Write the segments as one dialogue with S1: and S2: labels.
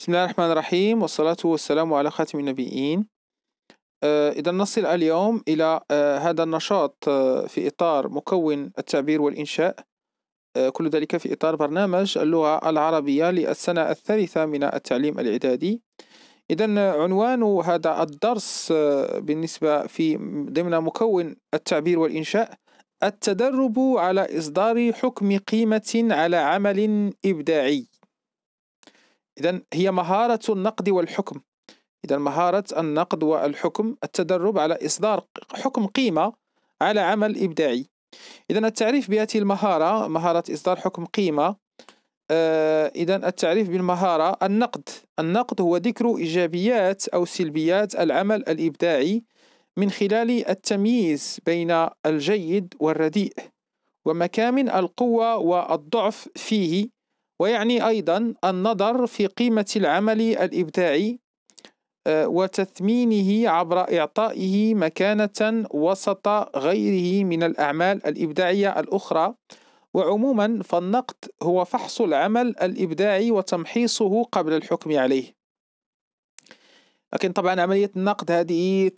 S1: بسم الله الرحمن الرحيم والصلاة والسلام على خاتم النبيين إذا نصل اليوم إلى آه، هذا النشاط آه، في إطار مكون التعبير والإنشاء آه، كل ذلك في إطار برنامج اللغة العربية للسنة الثالثة من التعليم الإعدادي إذا عنوان هذا الدرس بالنسبة في ضمن مكون التعبير والإنشاء التدرب على إصدار حكم قيمة على عمل إبداعي إذا هي مهارة النقد والحكم إذا مهارة النقد والحكم التدرب على إصدار حكم قيمة على عمل إبداعي إذا التعريف بهذه المهارة مهارة إصدار حكم قيمة آه إذا التعريف بالمهارة النقد النقد هو ذكر إيجابيات أو سلبيات العمل الإبداعي من خلال التمييز بين الجيد والرديء ومكامن القوة والضعف فيه ويعني أيضا النظر في قيمة العمل الإبداعي آه، وتثمينه عبر إعطائه مكانة وسط غيره من الأعمال الإبداعية الأخرى وعموما فالنقد هو فحص العمل الإبداعي وتمحيصه قبل الحكم عليه لكن طبعا عملية النقد هذه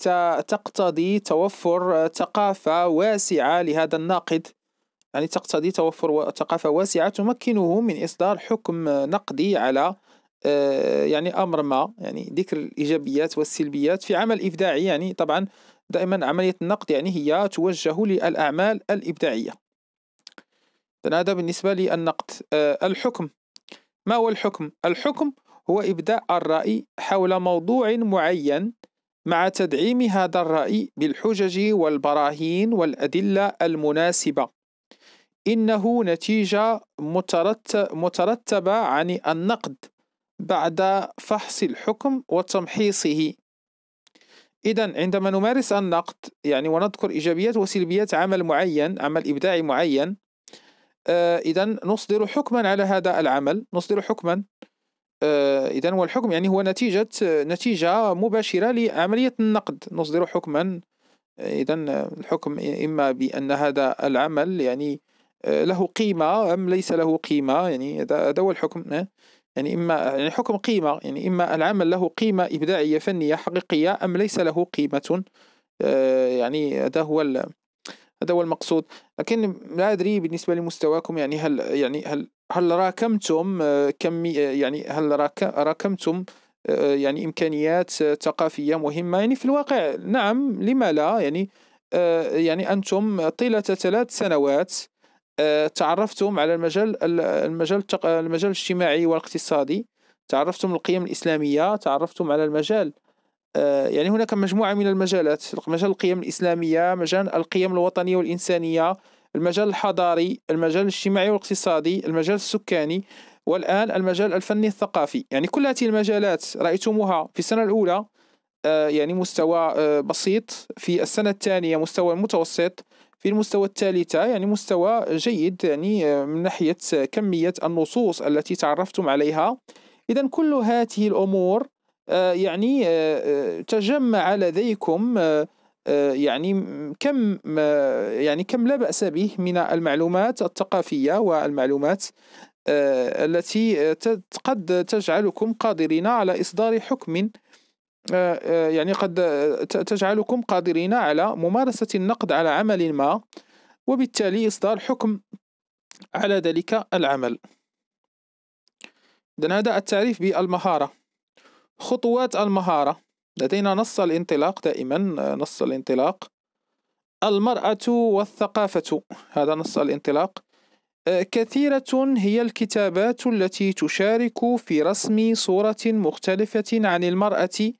S1: تقتضي توفر ثقافة واسعة لهذا الناقد يعني تقتضي توفر ثقافة واسعة تمكنه من إصدار حكم نقدي على آه، يعني أمر ما يعني ذكر الإيجابيات والسلبيات في عمل إبداعي يعني طبعا دائما عملية النقد يعني هي توجه للأعمال الإبداعية هذا بالنسبة للنقد آه، الحكم ما هو الحكم؟ الحكم هو إبداء الرأي حول موضوع معين مع تدعيم هذا الرأي بالحجج والبراهين والأدلة المناسبة إنه نتيجة مترتبة عن النقد بعد فحص الحكم وتمحيصه إذا عندما نمارس النقد يعني ونذكر إيجابيات وسلبيات عمل معين عمل إبداعي معين آه إذا نصدر حكما على هذا العمل نصدر حكما آه إذا والحكم يعني هو نتيجة نتيجة مباشرة لعملية النقد نصدر حكما آه، إذا الحكم إما بأن هذا العمل يعني آه، له قيمة أم ليس له قيمة يعني هذا هو الحكم يعني إما يعني حكم قيمة يعني إما العمل له قيمة إبداعية فنية حقيقية أم ليس له قيمة آه، يعني هذا هو هذا هو المقصود لكن لا أدري بالنسبة لمستواكم يعني هل يعني هل هل راكمتم آه، كم يعني هل راكمتم يعني إمكانيات ثقافية مهمة يعني في الواقع نعم لما لا يعني يعني أنتم طيلة ثلاث سنوات آه، تعرفتم على المجال المجال المجال الاجتماعي والاقتصادي تعرفتم القيم الإسلامية تعرفتم على المجال آه، يعني هناك مجموعة من المجالات مجال القيم الإسلامية مجال القيم الوطنية والإنسانية المجال الحضاري المجال الاجتماعي والاقتصادي المجال السكاني والآن المجال الفني الثقافي يعني كل هذه المجالات رأيتموها في السنة الأولى آه، يعني مستوى بسيط في السنة الثانية مستوى متوسط في المستوى الثالثة يعني مستوى جيد يعني آه، من ناحية كمية النصوص التي تعرفتم عليها إذا كل هذه الأمور آه، يعني آه، تجمع لديكم يعني كم يعني كم لا بأس به من المعلومات الثقافية والمعلومات التي قد تجعلكم قادرين على إصدار حكم آه، آه، يعني قد آه، تجعلكم قادرين على ممارسة النقد على عمل ما وبالتالي إصدار حكم على ذلك العمل إذن هذا التعريف بالمهارة خطوات المهارة لدينا نص الانطلاق دائما نص الانطلاق المرأة والثقافة هذا نص الانطلاق أه، كثيرة هي الكتابات التي تشارك في رسم صورة مختلفة عن المرأة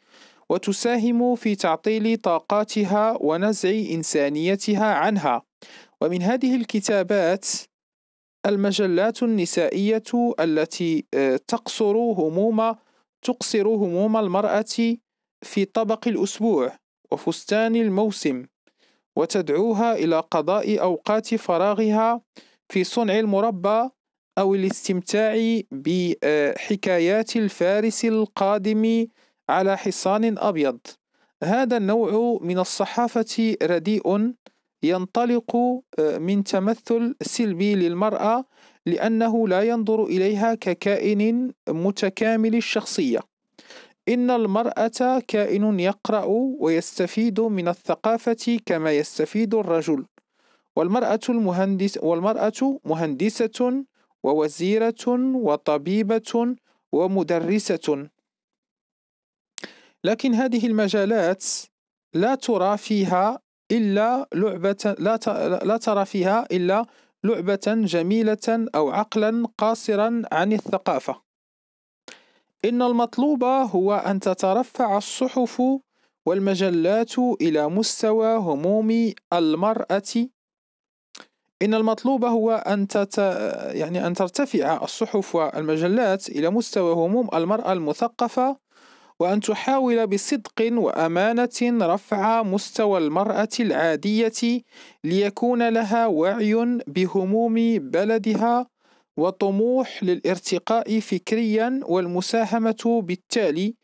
S1: وتساهم في تعطيل طاقاتها ونزع إنسانيتها عنها ومن هذه الكتابات المجلات النسائية التي أه، تقصر هموم تقصر هموم المرأة في طبق الأسبوع وفستان الموسم وتدعوها إلى قضاء أوقات فراغها في صنع المربى أو الاستمتاع بحكايات الفارس القادم على حصان أبيض هذا النوع من الصحافة رديء ينطلق آه، من تمثل سلبي للمرأة لأنه لا ينظر إليها ككائن متكامل الشخصية إن المرأة كائن يقرأ ويستفيد من الثقافة كما يستفيد الرجل والمرأة المهندس والمرأة مهندسة ووزيرة وطبيبة ومدرسة لكن هذه المجالات لا ترى فيها إلا لعبة لا ترى فيها إلا لعبة جميلة أو عقلا قاصرا عن الثقافة إن المطلوب هو أن تترفع الصحف والمجلات إلى مستوى هموم المرأة إن المطلوب هو أن تت... يعني أن ترتفع الصحف والمجلات إلى مستوى هموم المرأة المثقفة وأن تحاول بصدق وأمانة رفع مستوى المرأة العادية ليكون لها وعي بهموم بلدها وطموح للارتقاء فكريا والمساهمة بالتالي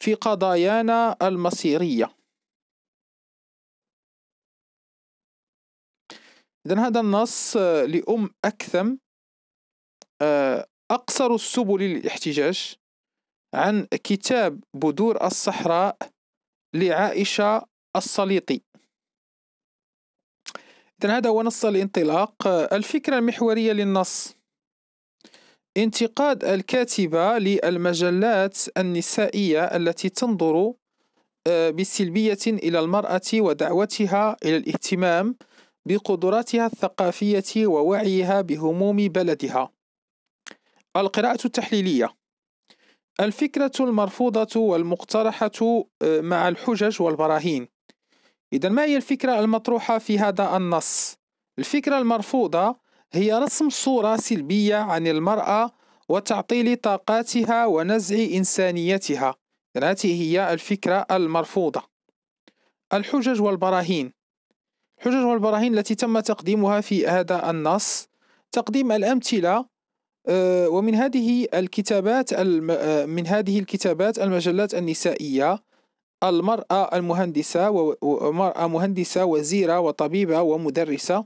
S1: في قضايانا المصيريه إذا هذا النص آه، لأم أكثم آه، أقصر السبل للاحتجاج عن كتاب بدور الصحراء لعائشة الصليطي إذا هذا هو نص الانطلاق آه، الفكرة المحورية للنص انتقاد الكاتبة للمجلات النسائية التي تنظر بسلبية إلى المرأة ودعوتها إلى الاهتمام بقدراتها الثقافية ووعيها بهموم بلدها. القراءة التحليلية الفكرة المرفوضة والمقترحة آه، مع الحجج والبراهين. إذا ما هي الفكرة المطروحة في هذا النص؟ الفكرة المرفوضة هي رسم صورة سلبية عن المرأة وتعطيل طاقاتها ونزع إنسانيتها. هذه هي الفكرة المرفوضة. الحجج والبراهين حجج والبراهين التي تم تقديمها في هذا النص تقديم الأمثلة آه، ومن هذه الكتابات آه، من هذه الكتابات المجلات النسائية المرأة المهندسة ومرأة مهندسة وزيرة وطبيبة ومدرسة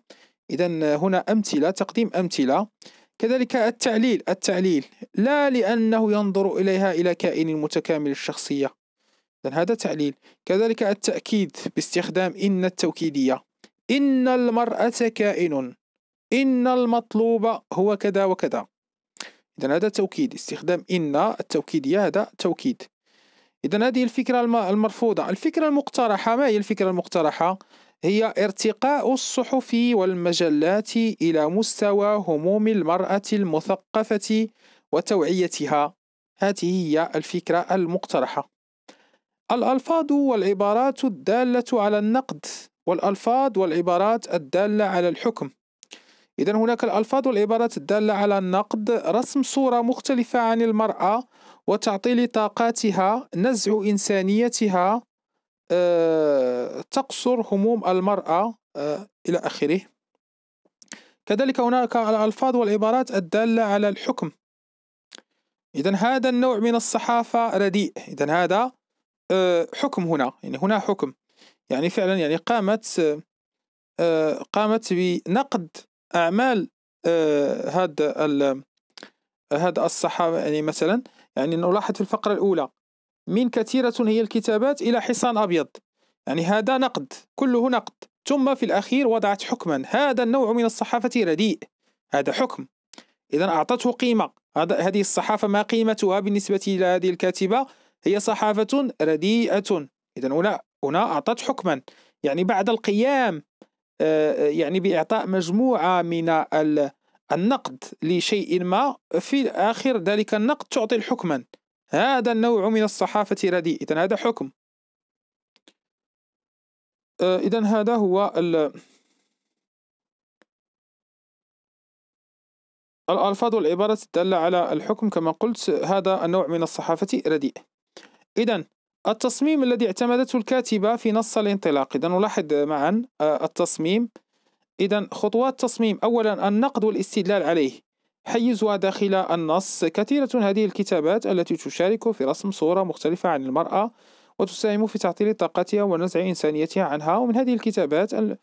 S1: إذا هنا أمثلة تقديم أمثلة كذلك التعليل التعليل لا لأنه ينظر إليها إلى كائن متكامل الشخصية إذا هذا تعليل كذلك التأكيد باستخدام إن التوكيدية إن المرأة كائن إن المطلوب هو كذا وكذا إذا هذا توكيد استخدام إن التوكيدية هذا توكيد إذا هذه الفكرة المرفوضة الفكرة المقترحة ما هي الفكرة المقترحة؟ هي ارتقاء الصحف والمجلات إلى مستوى هموم المرأة المثقفة وتوعيتها هذه هي الفكرة المقترحة الألفاظ والعبارات الدالة على النقد والألفاظ والعبارات الدالة على الحكم إذا هناك الألفاظ والعبارات الدالة على النقد رسم صورة مختلفة عن المرأة وتعطيل طاقاتها نزع إنسانيتها أه، تقصر هموم المرأة أه، إلى آخره كذلك هناك الألفاظ والعبارات الدالة على الحكم إذا هذا النوع من الصحافة رديء إذا هذا أه، حكم هنا يعني هنا حكم يعني فعلا يعني قامت آه، قامت بنقد أعمال هذا آه، هذا الصحابة يعني مثلا يعني نلاحظ في الفقرة الأولى من كثيرة هي الكتابات إلى حصان أبيض يعني هذا نقد كله نقد ثم في الأخير وضعت حكما هذا النوع من الصحافة رديء هذا حكم إذا أعطته قيمة هذه الصحافة ما قيمتها بالنسبة إلى هذه الكاتبة هي صحافة رديئة إذا هنا هنا أعطت حكما يعني بعد القيام آه، آه، يعني بإعطاء مجموعة من النقد لشيء ما في آخر ذلك النقد تعطي الحكما هذا النوع من الصحافة رديء إذا هذا حكم آه، إذا هذا هو الألفاظ والعبارات الدالة على الحكم كما قلت هذا النوع من الصحافة رديء إذا التصميم الذي اعتمدته الكاتبة في نص الانطلاق إذا نلاحظ معا آه، التصميم إذا خطوات تصميم أولا النقد والاستدلال عليه حيزها داخل النص كثيرة هذه الكتابات التي تشارك في رسم صورة مختلفة عن المرأة وتساهم في تعطيل طاقتها ونزع إنسانيتها عنها ومن هذه الكتابات آه،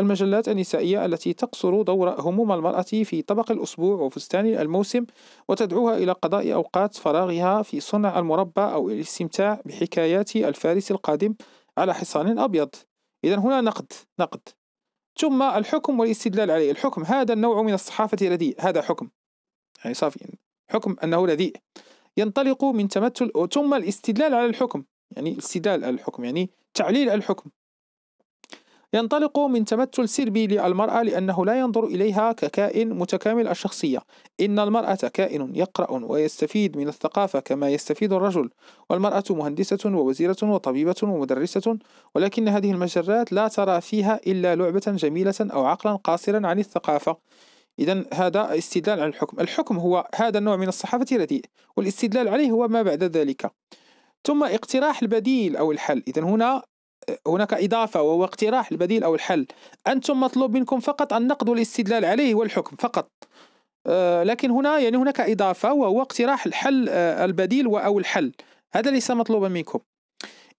S1: المجلات النسائية التي تقصر دور هموم المرأة في طبق الأسبوع وفستان الموسم وتدعوها إلى قضاء أوقات فراغها في صنع المربى أو الاستمتاع بحكايات الفارس القادم على حصان أبيض إذا هنا نقد نقد ثم الحكم والاستدلال عليه الحكم هذا النوع من الصحافة لذيء هذا حكم يعني صافي حكم أنه لذيء ينطلق من تمثل ثم الاستدلال على الحكم يعني استدلال الحكم يعني تعليل الحكم ينطلق من تمثل سربي للمرأة لأنه لا ينظر إليها ككائن متكامل الشخصية إن المرأة كائن يقرأ ويستفيد من الثقافة كما يستفيد الرجل والمرأة مهندسة ووزيرة وطبيبة ومدرسة ولكن هذه المجرات لا ترى فيها إلا لعبة جميلة أو عقلا قاصرا عن الثقافة إذا هذا استدلال على الحكم الحكم هو هذا النوع من الصحافة رديء والاستدلال عليه هو ما بعد ذلك ثم اقتراح البديل أو الحل إذا هنا هناك إضافة وهو اقتراح البديل أو الحل أنتم مطلوب منكم فقط النقد والاستدلال عليه والحكم فقط آه، لكن هنا يعني هناك إضافة وهو اقتراح الحل آه، البديل أو الحل هذا ليس مطلوبا منكم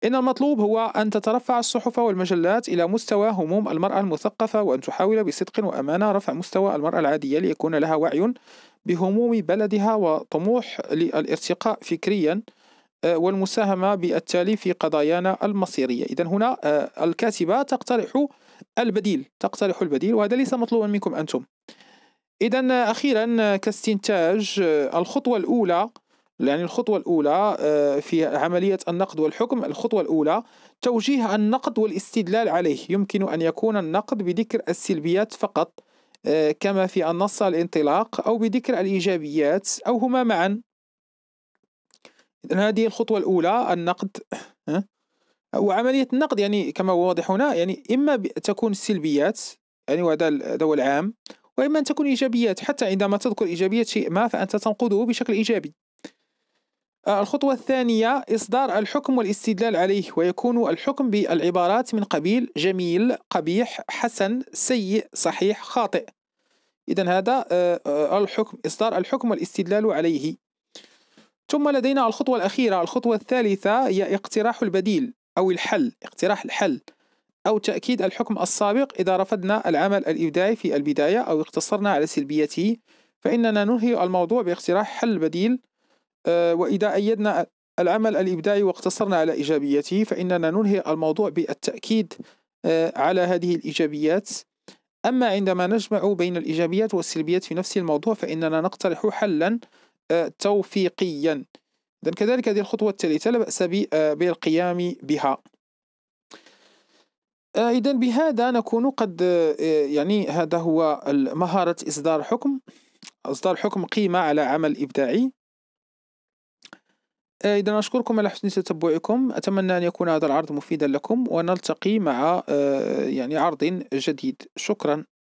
S1: إن المطلوب هو أن تترفع الصحف والمجلات إلى مستوى هموم المرأة المثقفة وأن تحاول بصدق وأمانة رفع مستوى المرأة العادية ليكون لها وعي بهموم بلدها وطموح للارتقاء فكريا آه، والمساهمة بالتالي في قضايانا المصيرية إذا هنا آه، الكاتبة تقترح البديل تقترح البديل وهذا ليس مطلوبا منكم أنتم إذا آه، أخيرا كاستنتاج الخطوة الأولى يعني الخطوة الأولى في عملية النقد والحكم الخطوة الأولى توجيه النقد والاستدلال عليه يمكن أن يكون النقد بذكر السلبيات فقط كما في النص الانطلاق أو بذكر الإيجابيات أو هما معا إذن هذه الخطوة الأولى النقد وعملية النقد يعني كما هو واضح هنا يعني إما تكون سلبيات يعني وهذا هذا هو العام وإما أن تكون إيجابيات حتى عندما تذكر إيجابية شيء ما فأنت تنقده بشكل إيجابي آه، الخطوة الثانية إصدار الحكم والاستدلال عليه ويكون الحكم بالعبارات من قبيل جميل قبيح حسن سيء صحيح خاطئ إذا هذا آه، آه، الحكم إصدار الحكم والاستدلال عليه ثم لدينا الخطوة الأخيرة الخطوة الثالثة هي اقتراح البديل أو الحل اقتراح الحل أو تأكيد الحكم السابق إذا رفضنا العمل الإبداعي في البداية أو اقتصرنا على سلبيته فإننا ننهي الموضوع باقتراح حل بديل آه، وإذا أيدنا العمل الإبداعي واقتصرنا على إيجابيته فإننا ننهي الموضوع بالتأكيد آه، على هذه الإيجابيات أما عندما نجمع بين الإيجابيات والسلبيات في نفس الموضوع فإننا نقترح حلا توفيقيا إذن كذلك هذه الخطوة الثالثة لا بأس آه، بالقيام بها آه، إذا بهذا نكون قد آه، يعني هذا هو مهارة إصدار حكم إصدار حكم قيمة على عمل إبداعي إذا أشكركم على حسن تتبعكم أتمنى أن يكون هذا العرض مفيدا لكم ونلتقي مع يعني عرض جديد شكرا